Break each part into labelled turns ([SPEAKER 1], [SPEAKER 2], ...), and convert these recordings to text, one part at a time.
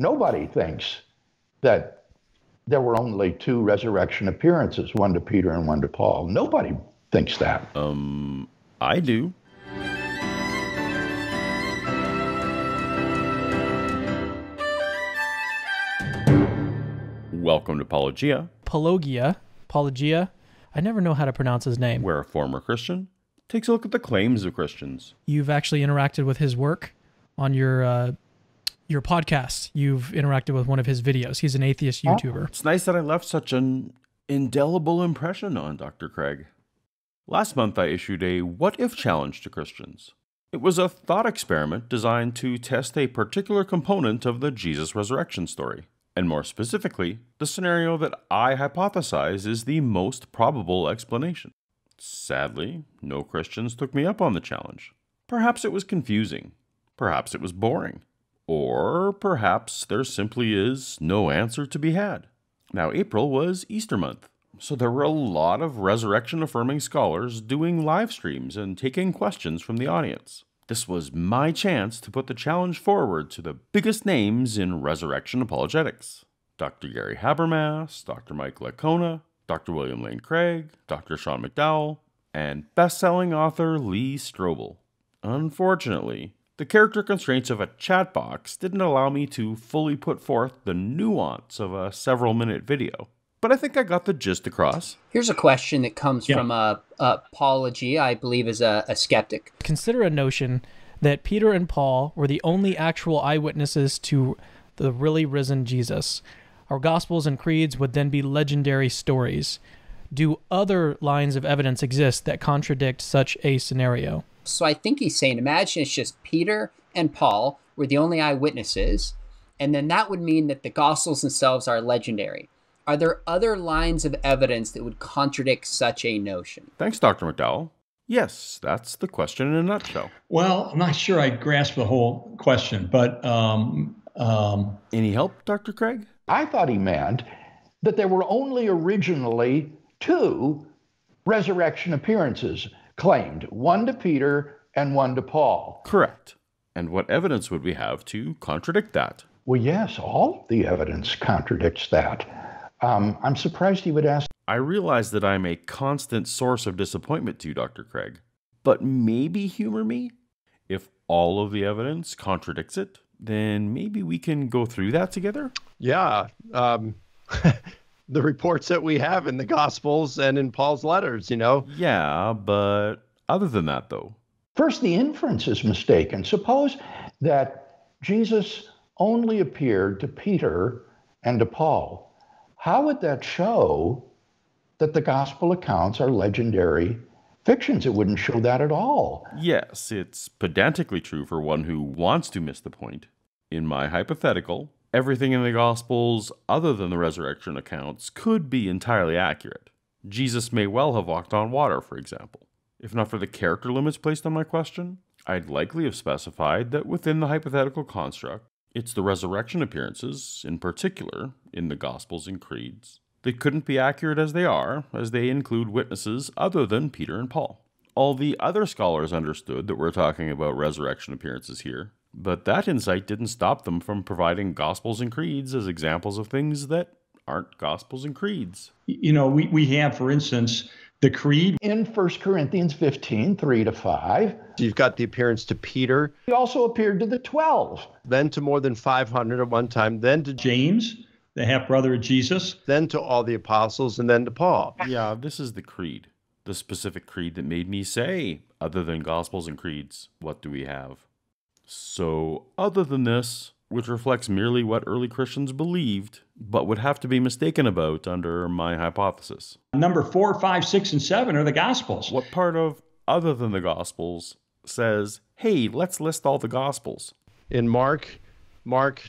[SPEAKER 1] Nobody thinks that there were only two resurrection appearances, one to Peter and one to Paul. Nobody thinks that. Um, I do.
[SPEAKER 2] Welcome to Pologia. Pologia. Pologia. I never know how to pronounce his name. Where a former Christian takes a look at the claims of Christians. You've actually interacted with his work on your uh, your podcast, you've interacted with one of his videos. He's an atheist oh, YouTuber. Oh, it's nice that I left such an indelible impression on Dr. Craig. Last month, I issued a What If challenge to Christians. It was a thought experiment designed to test a particular component of the Jesus resurrection story. And more specifically, the scenario that I hypothesize is the most probable explanation. Sadly, no Christians took me up on the challenge. Perhaps it was confusing. Perhaps it was boring. Or perhaps there simply is no answer to be had. Now, April was Easter month, so there were a lot of resurrection affirming scholars doing live streams and taking questions from the audience. This was my chance to put the challenge forward to the biggest names in resurrection apologetics Dr. Gary Habermas, Dr. Mike Lacona, Dr. William Lane Craig, Dr. Sean McDowell, and best selling author Lee Strobel. Unfortunately, the character constraints of a chat box didn't allow me to fully put forth the nuance of a several minute
[SPEAKER 3] video, but I think I got the gist across. Here's a question that comes yeah. from a, uh, a I believe, is a, a skeptic. Consider a notion that Peter and Paul were the
[SPEAKER 2] only actual eyewitnesses to the really risen Jesus. Our gospels and creeds would then be legendary stories. Do other lines of evidence exist that contradict such a scenario?
[SPEAKER 3] So I think he's saying, imagine it's just Peter and Paul were the only eyewitnesses, and then that would mean that the Gospels themselves are legendary. Are there other lines of evidence that would contradict such a notion? Thanks, Dr. McDowell. Yes, that's
[SPEAKER 4] the question in a nutshell. Well, I'm not sure I grasp the whole question, but. Um, um, Any help, Dr. Craig? I thought he meant
[SPEAKER 1] that there were only originally two resurrection appearances claimed one to Peter and one to Paul. Correct. And what evidence
[SPEAKER 2] would we have to contradict that?
[SPEAKER 1] Well, yes, all the evidence contradicts that. Um, I'm surprised you would ask.
[SPEAKER 2] I realize that I'm a constant source of disappointment to you, Dr. Craig, but maybe humor me? If all of the evidence contradicts
[SPEAKER 5] it, then maybe we can go through that together? Yeah. Um, the reports that we have in the Gospels and in Paul's letters, you know? Yeah, but other than that, though.
[SPEAKER 1] First, the inference is mistaken. Suppose that Jesus only appeared to Peter and to Paul. How would that show that the gospel accounts are legendary fictions? It wouldn't show that at all.
[SPEAKER 2] Yes, it's pedantically true for one who wants to miss the point. In my hypothetical, Everything in the Gospels, other than the resurrection accounts, could be entirely accurate. Jesus may well have walked on water, for example. If not for the character limits placed on my question, I'd likely have specified that within the hypothetical construct, it's the resurrection appearances, in particular, in the Gospels and creeds, that couldn't be accurate as they are, as they include witnesses other than Peter and Paul. All the other scholars understood that we're talking about resurrection appearances here, but that insight didn't stop them from providing gospels and creeds as examples of things that aren't
[SPEAKER 1] gospels and creeds.
[SPEAKER 4] You know, we, we have, for instance, the creed in 1
[SPEAKER 1] Corinthians
[SPEAKER 5] 15, 3 to 5. You've got the appearance to Peter. He also appeared to the 12. Then to more than 500 at one time, then to James, the half brother of Jesus, then to all the apostles, and then to Paul. Yeah, this is the creed, the specific creed that
[SPEAKER 2] made me say, other than gospels and creeds, what do we have? So, other than this, which reflects merely what early Christians believed, but would have to be mistaken about under my hypothesis.
[SPEAKER 4] Number four, five, six, and seven are the Gospels. What part
[SPEAKER 5] of other than the Gospels says, hey, let's list all the Gospels? In Mark, Mark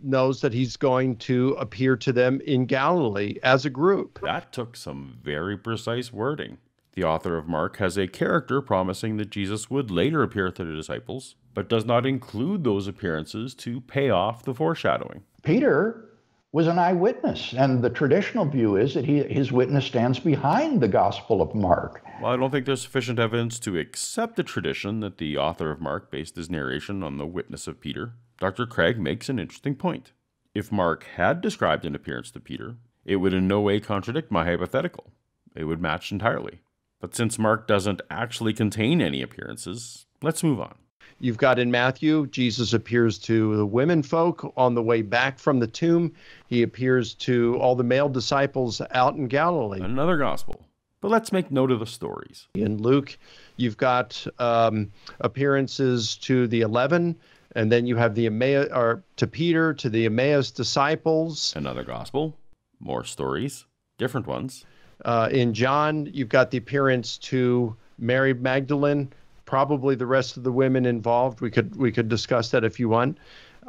[SPEAKER 5] knows that he's going to appear to them in Galilee as a group.
[SPEAKER 2] That took some very precise wording. The author of Mark has a character promising that Jesus would later appear to the disciples, but does not include those appearances to pay off the foreshadowing.
[SPEAKER 1] Peter was an eyewitness, and the traditional view is that he, his witness stands behind the Gospel of Mark.
[SPEAKER 2] Well, I don't think there's sufficient evidence to accept the tradition that the author of Mark based his narration on the witness of Peter. Dr. Craig makes an interesting point. If Mark had described an appearance to Peter, it would in no way contradict my hypothetical. It would match entirely. But since Mark doesn't actually contain any appearances,
[SPEAKER 5] let's move on. You've got in Matthew, Jesus appears to the women folk on the way back from the tomb. He appears to all the male disciples out in Galilee. Another gospel. But let's make note of the stories. In Luke, you've got um, appearances to the 11, and then you have the Emmaus, or to Peter, to the Emmaus disciples. Another gospel, more stories, different ones. Uh, in John, you've got the appearance to Mary Magdalene probably the rest of the women involved. We could we could discuss that if you want.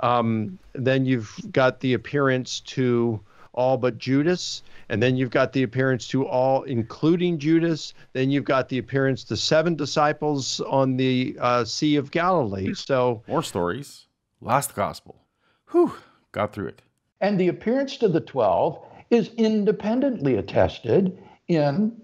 [SPEAKER 5] Um, then you've got the appearance to all but Judas, and then you've got the appearance to all, including Judas. Then you've got the appearance to seven disciples on the uh, Sea of Galilee. So more stories. Last gospel. Whew, got through it. And the appearance to the twelve
[SPEAKER 1] is independently attested in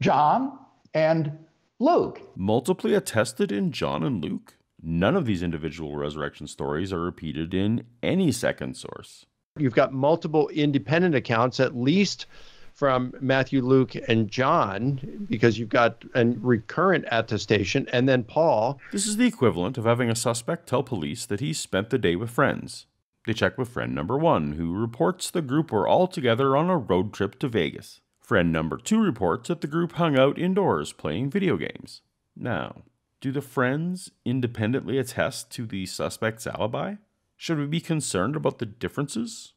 [SPEAKER 1] John and
[SPEAKER 2] Luke. Multiply attested in John and Luke. None of these individual resurrection stories are repeated in any second source.
[SPEAKER 5] You've got multiple independent accounts, at least from Matthew, Luke, and John, because you've got a recurrent attestation, and then Paul. This is the equivalent of having a suspect tell police that
[SPEAKER 2] he spent the day with friends. They check with friend number one, who reports the group were all together on a road trip to Vegas. Friend number two reports that the group hung out indoors playing video games. Now, do the friends independently attest to the suspect's alibi? Should we be concerned about the differences?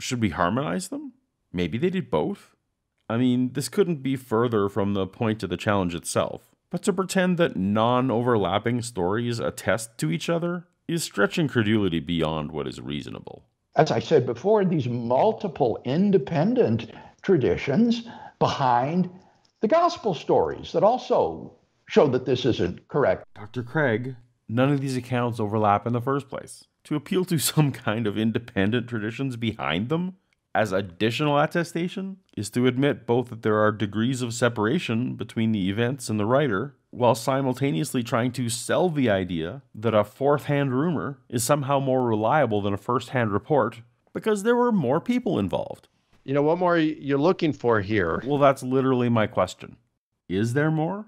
[SPEAKER 2] Should we harmonize them? Maybe they did both? I mean, this couldn't be further from the point of the challenge itself, but to pretend that non overlapping stories attest to each other is stretching credulity beyond what is reasonable.
[SPEAKER 1] As I said before, these multiple independent traditions behind the gospel stories that also show that this isn't correct. Dr. Craig, none of these accounts overlap in the first
[SPEAKER 2] place. To appeal to some kind of independent traditions behind them as additional attestation is to admit both that there are degrees of separation between the events and the writer, while simultaneously trying to sell the idea that a fourth hand rumor is somehow more reliable than a first hand report because there were more people involved you know, what more you are looking for here? Well, that's literally my question. Is there more?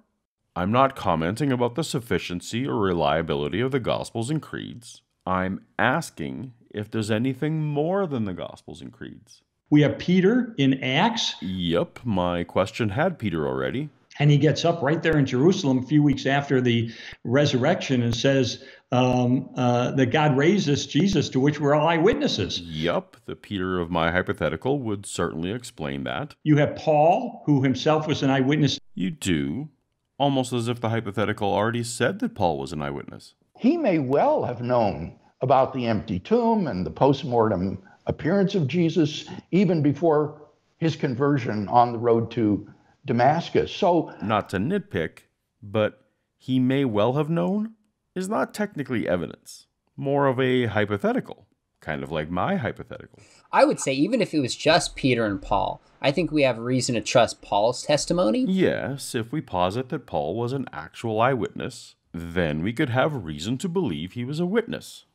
[SPEAKER 2] I'm not commenting about the sufficiency or reliability of the Gospels and creeds. I'm asking if there's anything more than the Gospels and creeds. We have Peter in Acts. Yep, my question had Peter already.
[SPEAKER 4] And he gets up right there in Jerusalem a few weeks after the resurrection and says um, uh, that God raised this Jesus to which we're all eyewitnesses. Yep. The Peter of my hypothetical would certainly explain that. You have Paul, who himself was an eyewitness. You do.
[SPEAKER 2] Almost as if the hypothetical already said that Paul was an eyewitness.
[SPEAKER 1] He may well have known about the empty tomb and the postmortem appearance of Jesus even before his conversion on the road to Damascus. So,
[SPEAKER 2] not to nitpick, but he may well have known is not technically evidence,
[SPEAKER 1] more
[SPEAKER 3] of a hypothetical, kind of like my hypothetical. I would say, even if it was just Peter and Paul, I think we have reason to trust Paul's testimony. Yes, if we posit that Paul
[SPEAKER 2] was an actual eyewitness, then we could have reason to believe he was a witness.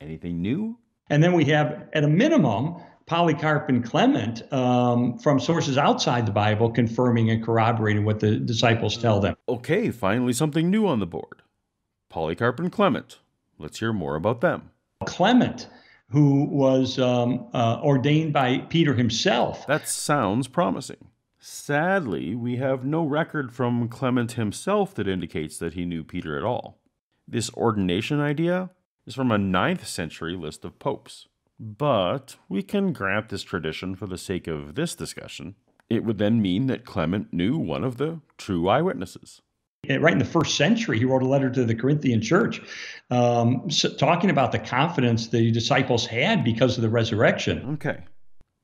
[SPEAKER 4] Anything new? And then we have, at a minimum, Polycarp and Clement um, from sources outside the Bible confirming and corroborating what the disciples tell them. Okay, finally something new on the board Polycarp and Clement. Let's hear more about
[SPEAKER 2] them. Clement, who was um, uh, ordained by Peter himself. That sounds promising. Sadly, we have no record from Clement himself that indicates that he knew Peter at all. This ordination idea is from a ninth century list of popes. But we can grant this tradition for the sake of this discussion. It would then mean that Clement knew one of the true eyewitnesses.
[SPEAKER 4] Right in the first century, he wrote a letter to the Corinthian church um, talking about the confidence the disciples had because of the resurrection. Okay.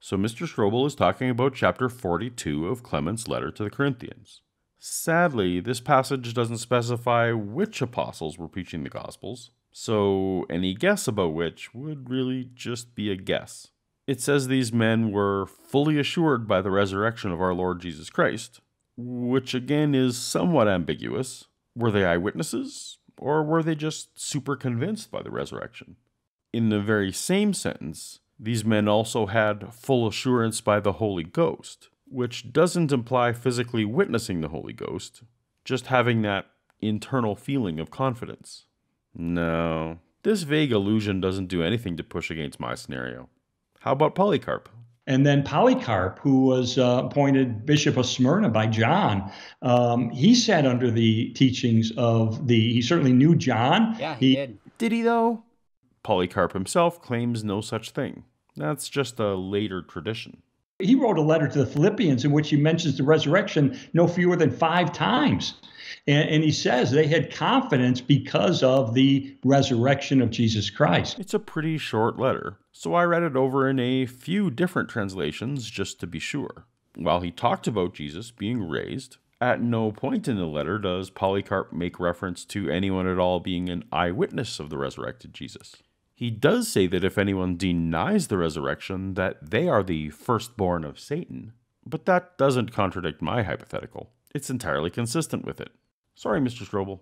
[SPEAKER 4] So Mr. Strobel
[SPEAKER 2] is talking about chapter 42 of Clement's letter to the Corinthians. Sadly, this passage doesn't specify which apostles were preaching the Gospels, so any guess about which would really just be a guess. It says these men were fully assured by the resurrection of our Lord Jesus Christ, which again is somewhat ambiguous. Were they eyewitnesses, or were they just super convinced by the resurrection? In the very same sentence, these men also had full assurance by the Holy Ghost, which doesn't imply physically witnessing the Holy Ghost, just having that internal feeling of confidence. No, this vague illusion doesn't do anything to push against my scenario.
[SPEAKER 4] How about Polycarp? And then Polycarp, who was uh, appointed Bishop of Smyrna by John, um, he sat under the teachings of the, he certainly knew John. Yeah, he, he did. Did he, though?
[SPEAKER 2] Polycarp himself claims no such thing. That's just a later tradition.
[SPEAKER 4] He wrote a letter to the Philippians in which he mentions the resurrection no fewer than five times. And, and he says they had confidence because of the resurrection of Jesus Christ.
[SPEAKER 2] It's a pretty short letter, so I read it over in a few different translations just to be sure. While he talked about Jesus being raised, at no point in the letter does Polycarp make reference to anyone at all being an eyewitness of the resurrected Jesus. He does say that if anyone denies the resurrection, that they are the firstborn of Satan, but that doesn't contradict my hypothetical. It's entirely consistent with it.
[SPEAKER 1] Sorry, Mr. Strobel.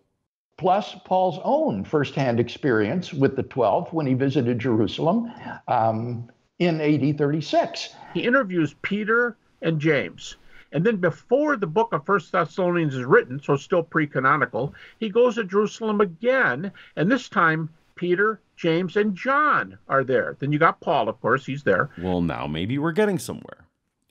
[SPEAKER 1] Plus, Paul's own firsthand experience with the 12 when he visited Jerusalem um, in AD 36. He interviews
[SPEAKER 6] Peter and James. And then before the book of First Thessalonians is written, so still pre-canonical, he goes to Jerusalem again, and this time Peter, James,
[SPEAKER 2] and John are there. Then you got Paul, of course, he's there. Well, now maybe we're getting somewhere.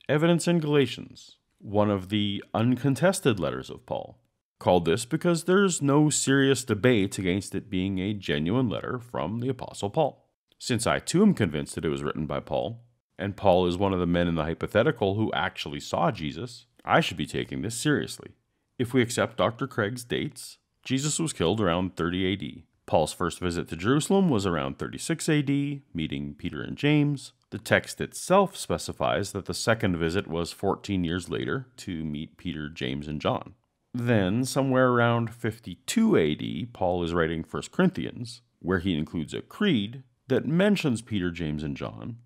[SPEAKER 2] Evidence in Galatians, one of the uncontested letters of Paul called this because there's no serious debate against it being a genuine letter from the Apostle Paul. Since I too am convinced that it was written by Paul, and Paul is one of the men in the hypothetical who actually saw Jesus, I should be taking this seriously. If we accept Dr. Craig's dates, Jesus was killed around 30 AD. Paul's first visit to Jerusalem was around 36 AD, meeting Peter and James. The text itself specifies that the second visit was 14 years later to meet Peter, James, and John then, somewhere around 52 AD, Paul is writing 1 Corinthians, where he includes a creed that mentions Peter, James, and John.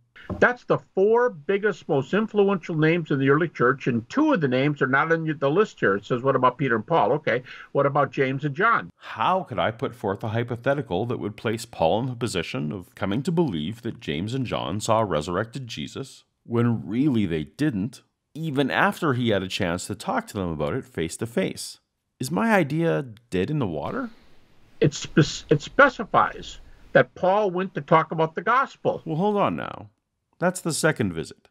[SPEAKER 2] That's the four biggest, most
[SPEAKER 6] influential names in the early church, and two of the names are not on the list here. It says, What about Peter and Paul? Okay, what about James and John?
[SPEAKER 2] How could I put forth a hypothetical that would place Paul in the position of coming to believe that James and John saw resurrected Jesus when really they didn't? even after he had a chance to talk to them about it face to face. Is my idea dead in the water? It, spe- it specifies that Paul went to talk about the gospel. Well, hold on now. That's the second visit.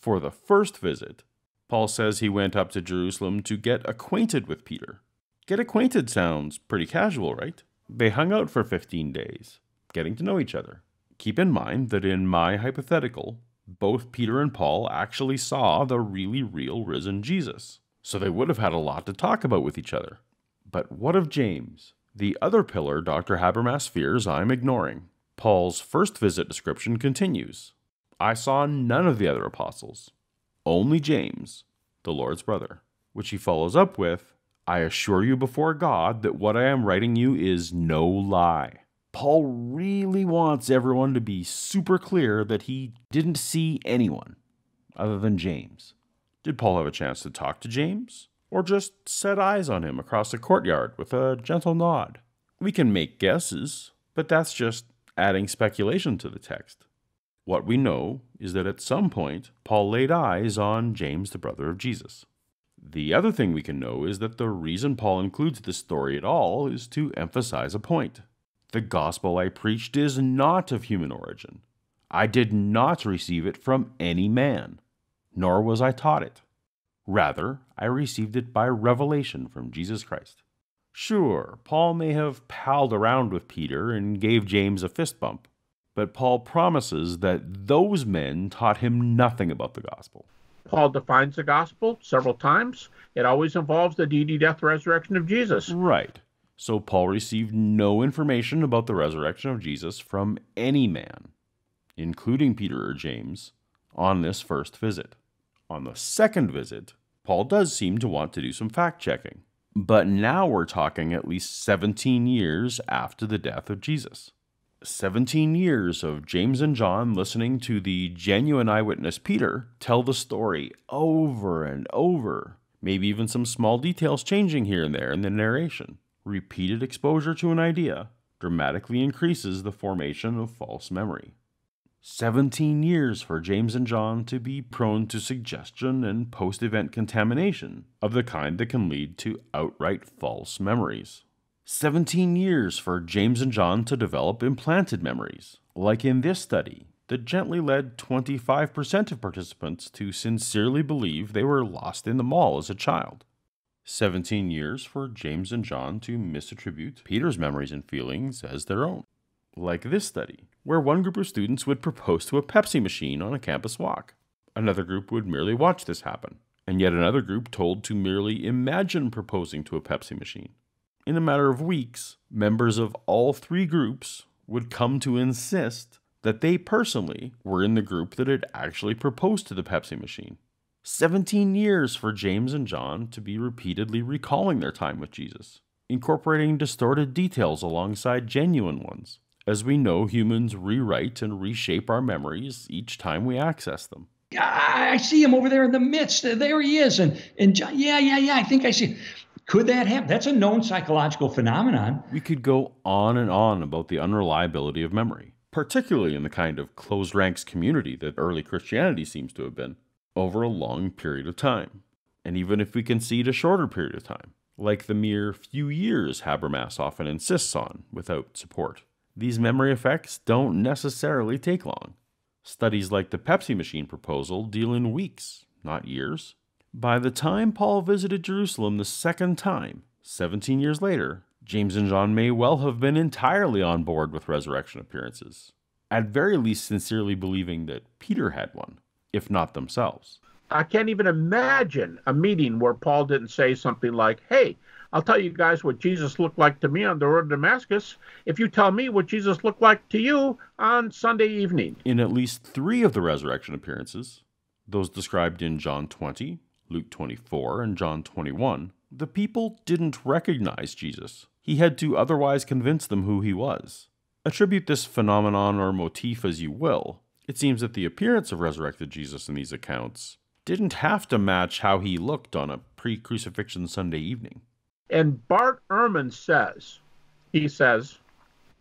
[SPEAKER 2] For the first visit, Paul says he went up to Jerusalem to get acquainted with Peter. Get acquainted sounds pretty casual, right? They hung out for 15 days, getting to know each other. Keep in mind that in my hypothetical, both Peter and Paul actually saw the really real risen Jesus. So they would have had a lot to talk about with each other. But what of James? The other pillar Dr. Habermas fears I'm ignoring. Paul's first visit description continues. I saw none of the other apostles, only James, the Lord's brother, which he follows up with, I assure you before God that what I am writing you is no lie. Paul really wants everyone to be super clear that he didn't see anyone other than James. Did Paul have a chance to talk to James? Or just set eyes on him across the courtyard with a gentle nod? We can make guesses, but that's just adding speculation to the text. What we know is that at some point, Paul laid eyes on James, the brother of Jesus. The other thing we can know is that the reason Paul includes this story at all is to emphasize a point. The gospel I preached is not of human origin. I did not receive it from any man, nor was I taught it. Rather, I received it by revelation from Jesus Christ. Sure, Paul may have palled around with Peter and gave James a fist bump, but Paul promises that those men taught him nothing about the gospel. Paul defines
[SPEAKER 6] the gospel several times. It always involves the deity, death, resurrection of Jesus.
[SPEAKER 2] Right. So Paul received no information about the resurrection of Jesus from any man, including Peter or James, on this first visit. On the second visit, Paul does seem to want to do some fact checking. But now we're talking at least 17 years after the death of Jesus. 17 years of James and John listening to the genuine eyewitness Peter tell the story over and over, maybe even some small details changing here and there in the narration. Repeated exposure to an idea dramatically increases the formation of false memory. 17 years for James and John to be prone to suggestion and post event contamination of the kind that can lead to outright false memories. 17 years for James and John to develop implanted memories, like in this study that gently led 25% of participants to sincerely believe they were lost in the mall as a child. 17 years for James and John to misattribute Peter's memories and feelings as their own. Like this study, where one group of students would propose to a Pepsi machine on a campus walk. Another group would merely watch this happen, and yet another group told to merely imagine proposing to a Pepsi machine. In a matter of weeks, members of all three groups would come to insist that they personally were in the group that had actually proposed to the Pepsi machine. 17 years for James and John to be repeatedly recalling their time with Jesus, incorporating distorted details alongside genuine ones. As we know, humans rewrite and reshape our memories each time we access them.
[SPEAKER 4] I see him over there in the midst. There he is. And, and John, yeah, yeah, yeah, I think I see. Could that happen? That's a known psychological phenomenon. We could go
[SPEAKER 2] on and on about the unreliability of memory, particularly in the kind of closed ranks community that early Christianity seems to have been over a long period of time, and even if we concede a shorter period of time, like the mere few years Habermas often insists on without support. These memory effects don't necessarily take long. Studies like the Pepsi machine proposal deal in weeks, not years. By the time Paul visited Jerusalem the second time, 17 years later, James and John may well have been entirely on board with resurrection appearances, at very least sincerely believing that Peter had one if not themselves.
[SPEAKER 6] I can't even imagine a meeting where Paul didn't say something like, Hey, I'll tell you guys what Jesus looked like to me on the road to Damascus if you tell me what Jesus looked like to you
[SPEAKER 2] on Sunday evening. In at least three of the resurrection appearances, those described in John 20, Luke 24, and John 21, the people didn't recognize Jesus. He had to otherwise convince them who he was. Attribute this phenomenon or motif as you will, it seems that the appearance of resurrected Jesus in these accounts didn't have to match how he looked on a pre crucifixion Sunday evening. And Bart
[SPEAKER 6] Ehrman says, he says,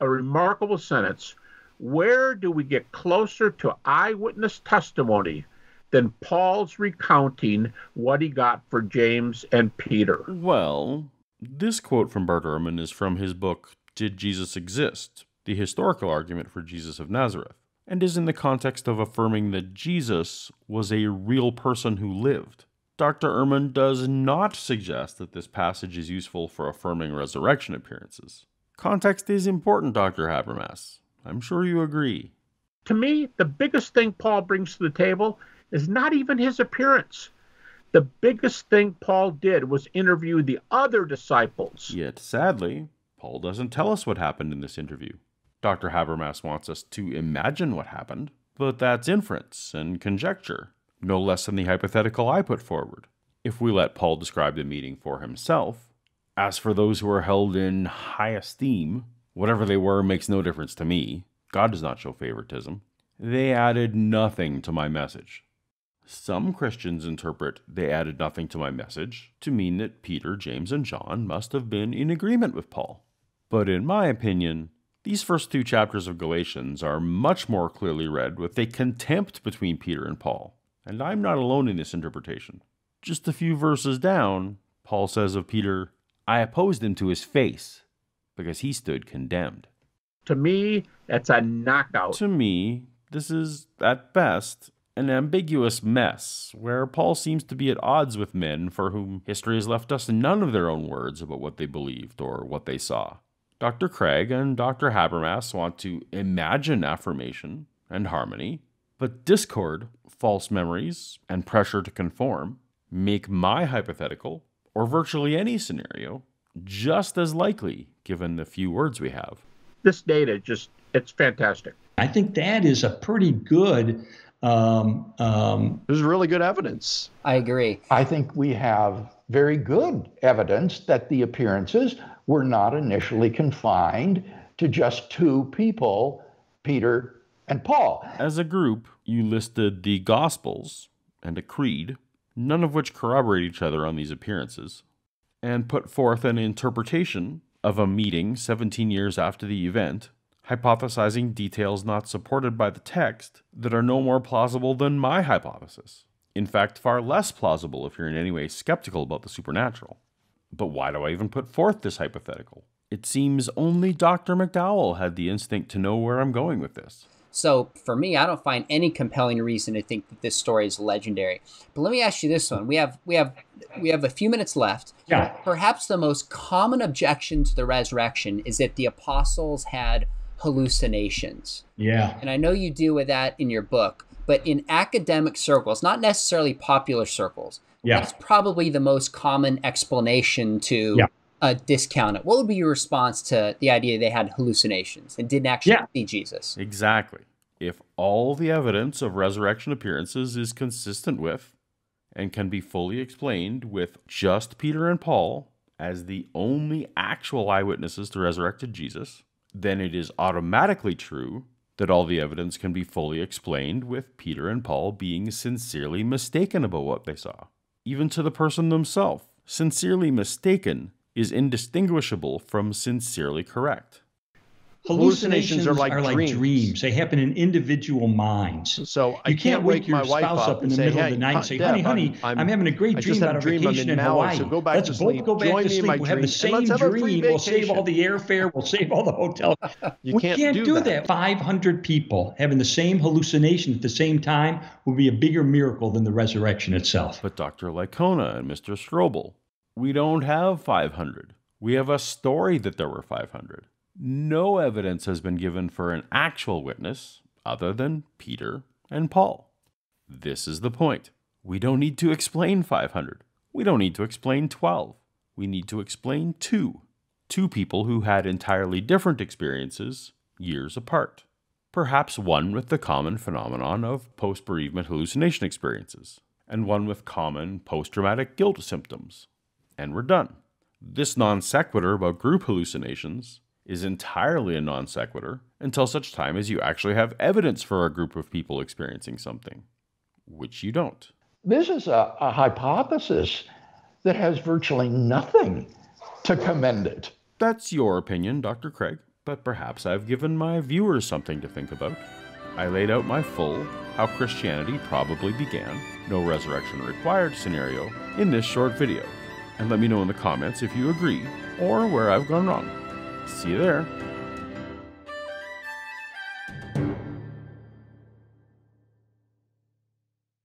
[SPEAKER 6] a remarkable sentence where do we get closer to eyewitness testimony than Paul's
[SPEAKER 2] recounting what he got for James and Peter? Well, this quote from Bart Ehrman is from his book, Did Jesus Exist? The Historical Argument for Jesus of Nazareth and is in the context of affirming that Jesus was a real person who lived. Dr. Ehrman does not suggest that this passage is useful for affirming resurrection appearances. Context is important, Dr. Habermas. I'm sure you agree. To me, the biggest thing Paul brings to the table is not even his
[SPEAKER 6] appearance. The biggest thing Paul
[SPEAKER 2] did was interview the other disciples. Yet, sadly, Paul doesn't tell us what happened in this interview. Dr. Habermas wants us to imagine what happened, but that's inference and conjecture, no less than the hypothetical I put forward, if we let Paul describe the meeting for himself. As for those who are held in high esteem, whatever they were makes no difference to me. God does not show favoritism. They added nothing to my message. Some Christians interpret they added nothing to my message to mean that Peter, James, and John must have been in agreement with Paul. But in my opinion, these first two chapters of Galatians are much more clearly read with a contempt between Peter and Paul, and I'm not alone in this interpretation. Just a few verses down, Paul says of Peter, I opposed him to his face because he stood condemned. To me, that's a knockout. To me, this is, at best, an ambiguous mess where Paul seems to be at odds with men for whom history has left us none of their own words about what they believed or what they saw. Dr. Craig and Dr. Habermas want to imagine affirmation and harmony, but discord, false memories, and pressure to conform make my hypothetical, or virtually any scenario, just as likely given the few words we have. This data just, it's fantastic.
[SPEAKER 1] I think that is a pretty good. Um, um, There's really good evidence. I agree. I think we have very good evidence that the appearances were not initially confined to just two people, Peter and Paul. As a group, you listed the Gospels and a creed,
[SPEAKER 2] none of which corroborate each other on these appearances, and put forth an interpretation of a meeting 17 years after the event, hypothesizing details not supported by the text that are no more plausible than my hypothesis. In fact, far less plausible if you're in any way skeptical about the supernatural. But why do I even put forth this hypothetical? It seems only Dr. McDowell had the instinct to know where I'm going with this.
[SPEAKER 3] So for me, I don't find any compelling reason to think that this story is legendary. But let me ask you this one: we have we have we have a few minutes left. Yeah. Perhaps the most common objection to the resurrection is that the apostles had hallucinations. Yeah. And I know you deal with that in your book, but in academic circles, not necessarily popular circles, yeah. that's probably the most common explanation to yeah. uh, discount it. What would be your response to the idea they had hallucinations and didn't actually yeah. see Jesus? Exactly. If all the evidence of resurrection appearances is consistent with
[SPEAKER 2] and can be fully explained with just Peter and Paul as the only actual eyewitnesses to resurrected Jesus, then it is automatically true that all the evidence can be fully explained with Peter and Paul being sincerely mistaken about what they saw even to the person themselves. Sincerely mistaken is indistinguishable from sincerely correct. Hallucinations, are, like, are dreams. like,
[SPEAKER 4] dreams. They happen in individual minds. So you can't, can't wake, wake your spouse up, up in the say, middle hey, of the night and say, "Honey, Deb, honey, I'm, I'm, having a great dream about a dream vacation in, in Hawaii. So go back let's to sleep. both go back Join to sleep. We'll have the same dream. We'll save all the airfare. We'll save all the hotel. you we can't, can't do, do that. that. 500 people having the same hallucination at the same time would be a bigger miracle than the resurrection itself. But Dr. Lycona and Mr. Strobel, we don't have 500. We have
[SPEAKER 2] a story that there were 500 no evidence has been given for an actual witness other than Peter and Paul. This is the point. We don't need to explain 500. We don't need to explain 12. We need to explain two. Two people who had entirely different experiences years apart. Perhaps one with the common phenomenon of post bereavement hallucination experiences, and one with common post traumatic guilt symptoms. And we're done. This non sequitur about group hallucinations is entirely a non sequitur until such time as you actually have evidence for a group of people experiencing something, which you don't. This is a, a hypothesis that has virtually nothing to commend it. That's your opinion, Dr. Craig, but perhaps I've given my viewers something to think about. I laid out my full, how Christianity probably began, no resurrection required scenario in this short video. And let me know in the comments if you agree or where I've gone wrong. See you there.